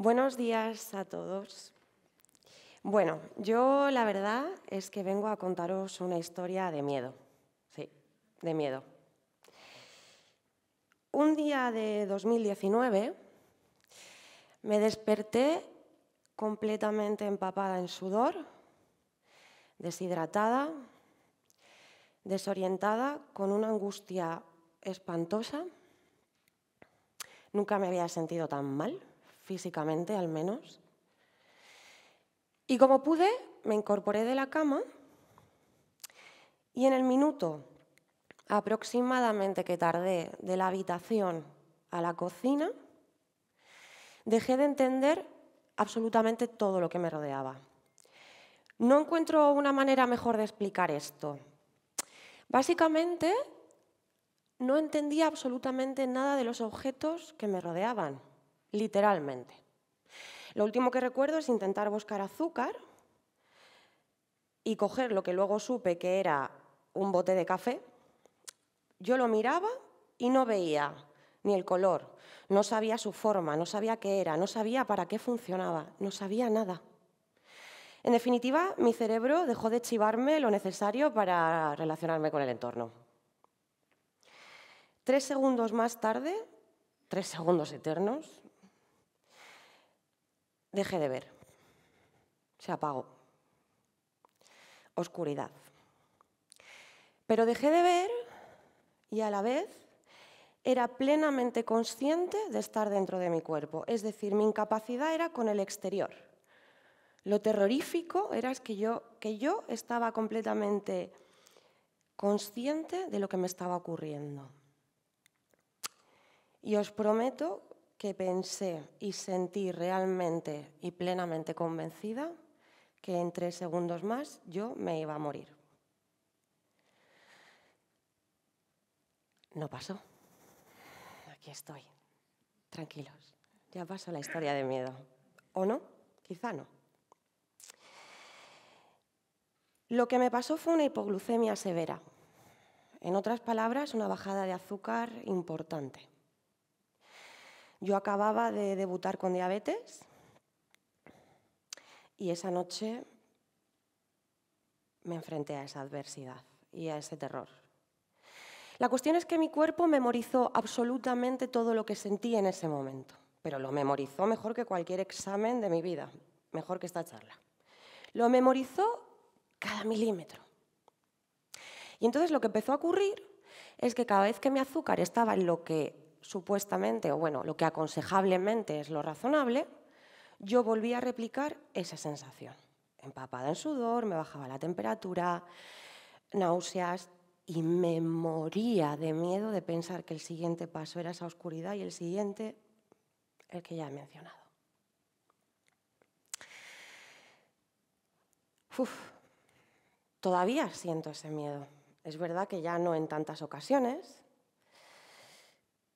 Buenos días a todos. Bueno, yo la verdad es que vengo a contaros una historia de miedo. Sí, de miedo. Un día de 2019 me desperté completamente empapada en sudor, deshidratada, desorientada, con una angustia espantosa. Nunca me había sentido tan mal físicamente al menos. Y como pude, me incorporé de la cama y en el minuto aproximadamente que tardé de la habitación a la cocina, dejé de entender absolutamente todo lo que me rodeaba. No encuentro una manera mejor de explicar esto. Básicamente, no entendía absolutamente nada de los objetos que me rodeaban literalmente. Lo último que recuerdo es intentar buscar azúcar y coger lo que luego supe que era un bote de café. Yo lo miraba y no veía ni el color, no sabía su forma, no sabía qué era, no sabía para qué funcionaba, no sabía nada. En definitiva, mi cerebro dejó de chivarme lo necesario para relacionarme con el entorno. Tres segundos más tarde, tres segundos eternos, Dejé de ver. Se apagó. Oscuridad. Pero dejé de ver y a la vez era plenamente consciente de estar dentro de mi cuerpo. Es decir, mi incapacidad era con el exterior. Lo terrorífico era que yo, que yo estaba completamente consciente de lo que me estaba ocurriendo. Y os prometo que pensé y sentí realmente y plenamente convencida que en tres segundos más yo me iba a morir. No pasó. Aquí estoy. Tranquilos. Ya pasó la historia de miedo. ¿O no? Quizá no. Lo que me pasó fue una hipoglucemia severa. En otras palabras, una bajada de azúcar importante. Yo acababa de debutar con diabetes y esa noche me enfrenté a esa adversidad y a ese terror. La cuestión es que mi cuerpo memorizó absolutamente todo lo que sentí en ese momento, pero lo memorizó mejor que cualquier examen de mi vida, mejor que esta charla. Lo memorizó cada milímetro. Y entonces lo que empezó a ocurrir es que cada vez que mi azúcar estaba en lo que supuestamente, o bueno, lo que aconsejablemente es lo razonable, yo volví a replicar esa sensación. Empapada en sudor, me bajaba la temperatura, náuseas, y me moría de miedo de pensar que el siguiente paso era esa oscuridad y el siguiente, el que ya he mencionado. todavía siento ese miedo. Es verdad que ya no en tantas ocasiones,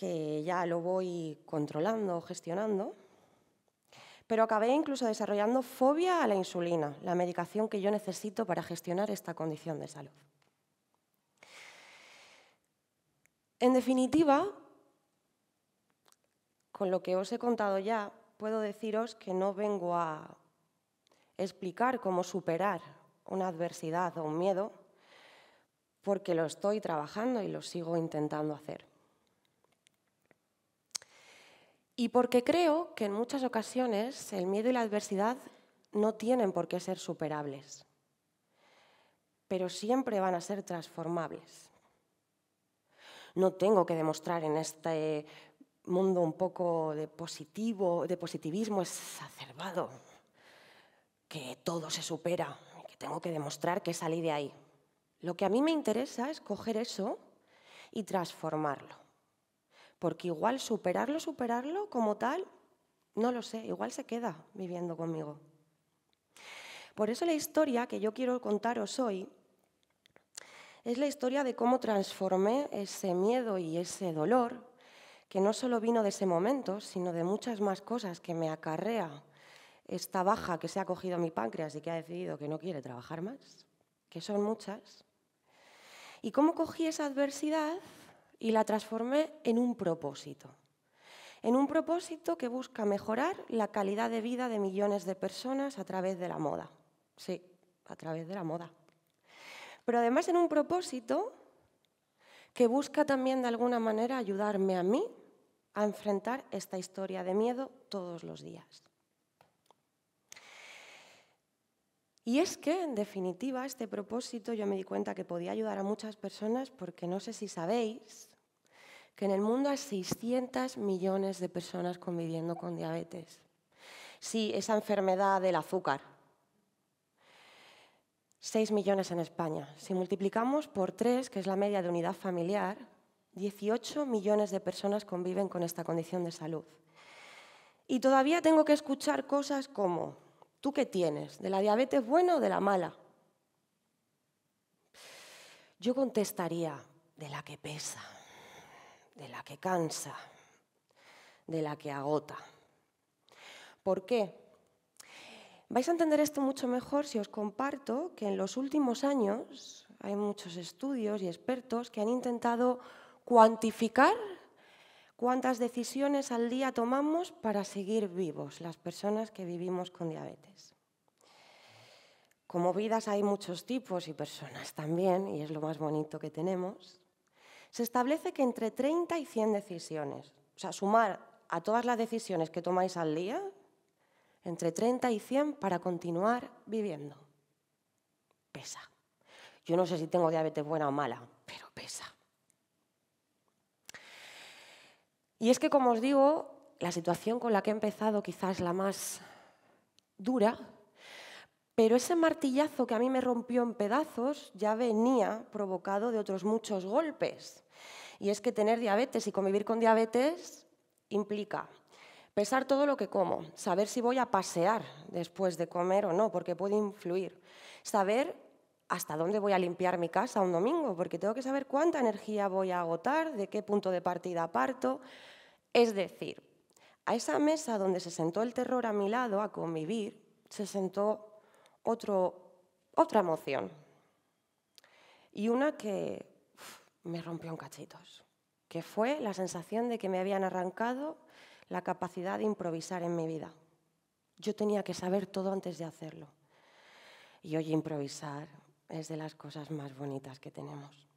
que ya lo voy controlando, gestionando, pero acabé incluso desarrollando fobia a la insulina, la medicación que yo necesito para gestionar esta condición de salud. En definitiva, con lo que os he contado ya, puedo deciros que no vengo a explicar cómo superar una adversidad o un miedo, porque lo estoy trabajando y lo sigo intentando hacer. Y porque creo que en muchas ocasiones el miedo y la adversidad no tienen por qué ser superables, pero siempre van a ser transformables. No tengo que demostrar en este mundo un poco de positivo, de positivismo exacerbado, que todo se supera, que tengo que demostrar que salí de ahí. Lo que a mí me interesa es coger eso y transformarlo porque igual superarlo, superarlo como tal, no lo sé, igual se queda viviendo conmigo. Por eso la historia que yo quiero contaros hoy es la historia de cómo transformé ese miedo y ese dolor, que no solo vino de ese momento, sino de muchas más cosas que me acarrea esta baja que se ha cogido mi páncreas y que ha decidido que no quiere trabajar más, que son muchas, y cómo cogí esa adversidad y la transformé en un propósito. En un propósito que busca mejorar la calidad de vida de millones de personas a través de la moda. Sí, a través de la moda. Pero además en un propósito que busca también de alguna manera ayudarme a mí a enfrentar esta historia de miedo todos los días. Y es que, en definitiva, este propósito yo me di cuenta que podía ayudar a muchas personas porque no sé si sabéis, que en el mundo hay 600 millones de personas conviviendo con diabetes. Sí, esa enfermedad del azúcar. 6 millones en España. Si multiplicamos por 3, que es la media de unidad familiar, 18 millones de personas conviven con esta condición de salud. Y todavía tengo que escuchar cosas como, ¿tú qué tienes? ¿De la diabetes buena o de la mala? Yo contestaría, de la que pesa de la que cansa, de la que agota. ¿Por qué? Vais a entender esto mucho mejor si os comparto que en los últimos años hay muchos estudios y expertos que han intentado cuantificar cuántas decisiones al día tomamos para seguir vivos las personas que vivimos con diabetes. Como vidas hay muchos tipos y personas también, y es lo más bonito que tenemos se establece que entre 30 y 100 decisiones, o sea, sumar a todas las decisiones que tomáis al día, entre 30 y 100 para continuar viviendo. Pesa. Yo no sé si tengo diabetes buena o mala, pero pesa. Y es que, como os digo, la situación con la que he empezado quizás la más dura, pero ese martillazo que a mí me rompió en pedazos ya venía provocado de otros muchos golpes. Y es que tener diabetes y convivir con diabetes implica pesar todo lo que como, saber si voy a pasear después de comer o no, porque puede influir, saber hasta dónde voy a limpiar mi casa un domingo, porque tengo que saber cuánta energía voy a agotar, de qué punto de partida parto. Es decir, a esa mesa donde se sentó el terror a mi lado a convivir, se sentó otra emoción. Y una que me rompió en cachitos, que fue la sensación de que me habían arrancado la capacidad de improvisar en mi vida. Yo tenía que saber todo antes de hacerlo. Y hoy improvisar es de las cosas más bonitas que tenemos.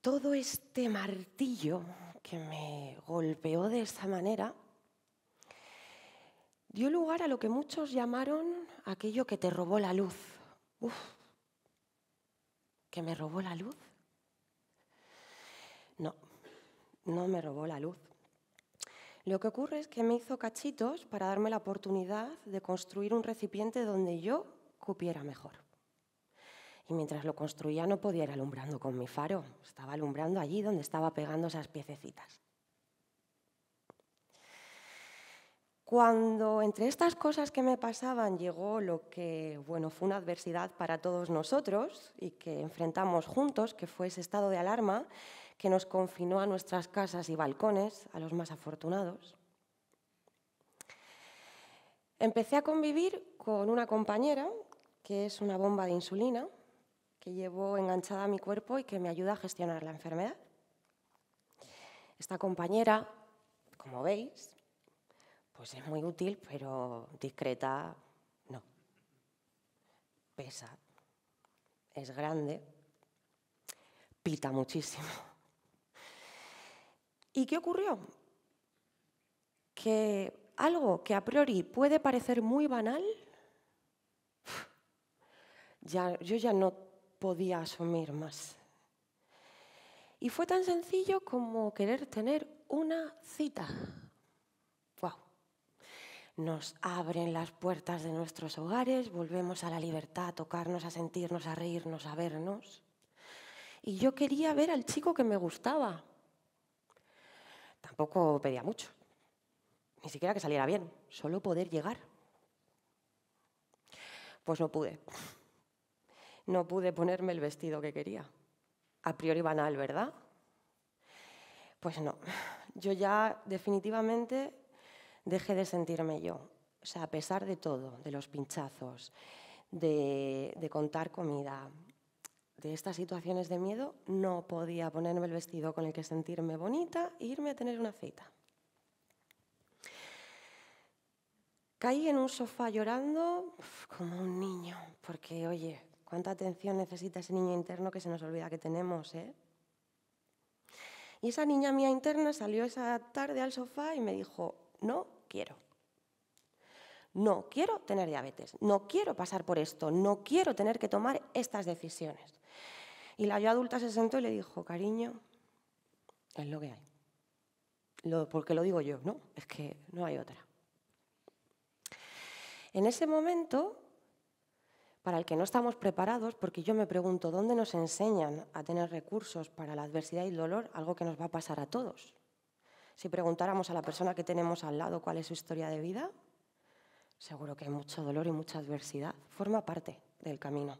Todo este martillo que me golpeó de esta manera dio lugar a lo que muchos llamaron aquello que te robó la luz. Uf, ¿que me robó la luz? No, no me robó la luz. Lo que ocurre es que me hizo cachitos para darme la oportunidad de construir un recipiente donde yo cupiera mejor. Y mientras lo construía no podía ir alumbrando con mi faro, estaba alumbrando allí donde estaba pegando esas piececitas. Cuando entre estas cosas que me pasaban llegó lo que bueno, fue una adversidad para todos nosotros y que enfrentamos juntos, que fue ese estado de alarma que nos confinó a nuestras casas y balcones, a los más afortunados, empecé a convivir con una compañera que es una bomba de insulina que llevo enganchada a mi cuerpo y que me ayuda a gestionar la enfermedad. Esta compañera, como veis, pues es muy útil, pero discreta no. Pesa, es grande, pita muchísimo. ¿Y qué ocurrió? Que algo que a priori puede parecer muy banal, yo ya no podía asumir más. Y fue tan sencillo como querer tener una cita nos abren las puertas de nuestros hogares, volvemos a la libertad, a tocarnos, a sentirnos, a reírnos, a vernos. Y yo quería ver al chico que me gustaba. Tampoco pedía mucho, ni siquiera que saliera bien, solo poder llegar. Pues no pude. No pude ponerme el vestido que quería. A priori banal, ¿verdad? Pues no. Yo ya definitivamente dejé de sentirme yo. O sea, a pesar de todo, de los pinchazos, de, contar comida, de estas situaciones de miedo, no podía ponerme el vestido con el que sentirme bonita e irme a tener una cita. Caí en un sofá llorando como un niño, porque oye, cuánta atención necesita ese niño interno que se nos olvida que tenemos, ¿eh? Y esa niña mía interna salió esa tarde al sofá y me dijo, no, quiero. No quiero tener diabetes, no quiero pasar por esto, no quiero tener que tomar estas decisiones. Y la yo adulta se sentó y le dijo, cariño, es lo que hay. porque lo digo yo, ¿no? Es que no hay otra. En ese momento, para el que no estamos preparados, porque yo me pregunto, ¿dónde nos enseñan a tener recursos para la adversidad y el dolor? Algo que nos va a pasar a todos. Si preguntáramos a la persona que tenemos al lado cuál es su historia de vida, seguro que hay mucho dolor y mucha adversidad. Forma parte del camino.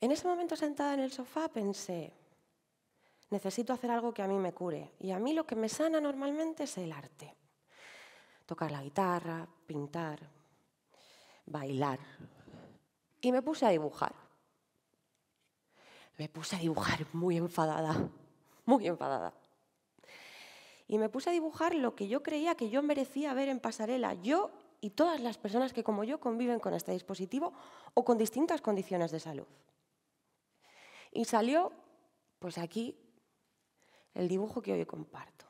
En ese momento sentada en el sofá pensé, necesito hacer algo que a mí me cure. Y a mí lo que me sana normalmente es el arte. Tocar la guitarra, pintar, bailar. Y me puse a dibujar. Me puse a dibujar muy enfadada muy enfadada. Y me puse a dibujar lo que yo creía que yo merecía ver en pasarela, yo y todas las personas que como yo conviven con este dispositivo o con distintas condiciones de salud. Y salió, pues aquí, el dibujo que hoy comparto.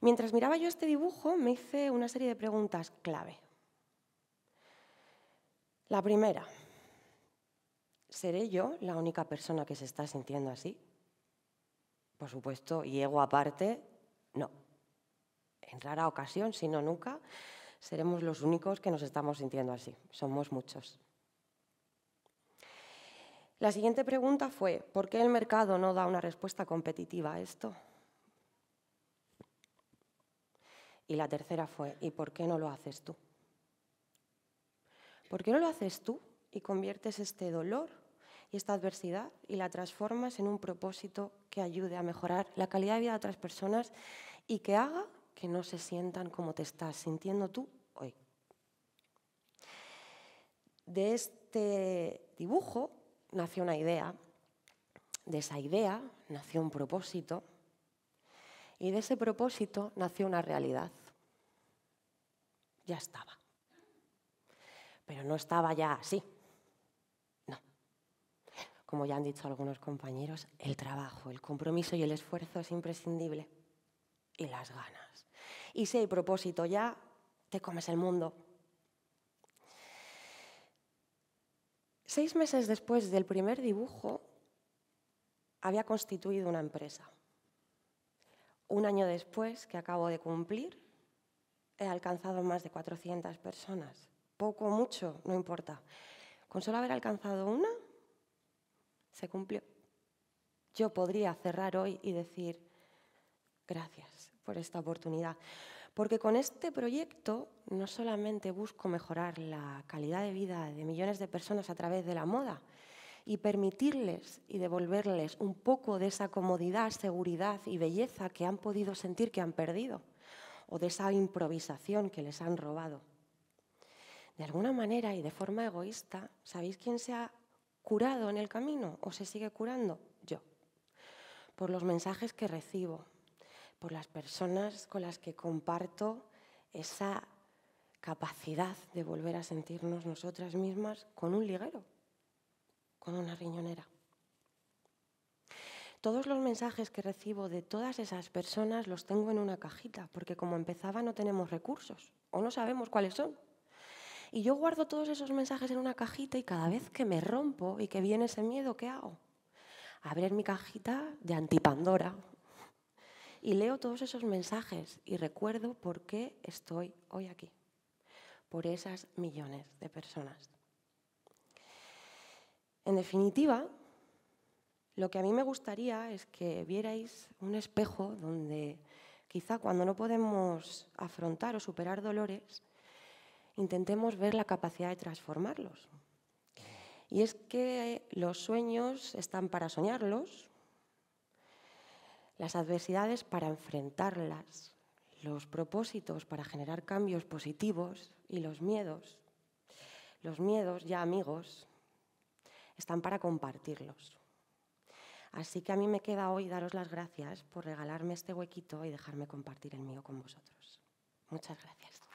Mientras miraba yo este dibujo, me hice una serie de preguntas clave. La primera, ¿seré yo la única persona que se está sintiendo así? por supuesto, y ego aparte, no. En rara ocasión, si no nunca, seremos los únicos que nos estamos sintiendo así. Somos muchos. La siguiente pregunta fue, ¿por qué el mercado no da una respuesta competitiva a esto? Y la tercera fue, ¿y por qué no lo haces tú? ¿Por qué no lo haces tú y conviertes este dolor y esta adversidad y la transformas en un propósito que ayude a mejorar la calidad de vida de otras personas y que haga que no se sientan como te estás sintiendo tú hoy. De este dibujo nació una idea, de esa idea nació un propósito y de ese propósito nació una realidad. Ya estaba. Pero no estaba ya así como ya han dicho algunos compañeros, el trabajo, el compromiso y el esfuerzo es imprescindible. Y las ganas. Y si hay propósito ya, te comes el mundo. Seis meses después del primer dibujo, había constituido una empresa. Un año después, que acabo de cumplir, he alcanzado más de 400 personas. Poco o mucho, no importa. Con solo haber alcanzado una, se cumplió. Yo podría cerrar hoy y decir gracias por esta oportunidad, porque con este proyecto no solamente busco mejorar la calidad de vida de millones de personas a través de la moda, y permitirles y devolverles un poco de esa comodidad, seguridad y belleza que han podido sentir que han perdido o de esa improvisación que les han robado. De alguna manera y de forma egoísta, ¿sabéis quién se ha curado en el camino o se sigue curando? Yo. Por los mensajes que recibo, por las personas con las que comparto esa capacidad de volver a sentirnos nosotras mismas con un liguero, con una riñonera. Todos los mensajes que recibo de todas esas personas los tengo en una cajita, porque como empezaba no tenemos recursos o no sabemos cuáles son. Y yo guardo todos esos mensajes en una cajita y cada vez que me rompo y que viene ese miedo, ¿qué hago? Abrir mi cajita de antipandora y leo todos esos mensajes y recuerdo por qué estoy hoy aquí, por esas millones de personas. En definitiva, lo que a mí me gustaría es que vierais un espejo donde quizá cuando no podemos afrontar o superar dolores, intentemos ver la capacidad de transformarlos. Y es que los sueños están para soñarlos, las adversidades para enfrentarlas, los propósitos para generar cambios positivos y los miedos, los miedos ya amigos, están para compartirlos. Así que a mí me queda hoy daros las gracias por regalarme este huequito y dejarme compartir el mío con vosotros. Muchas gracias.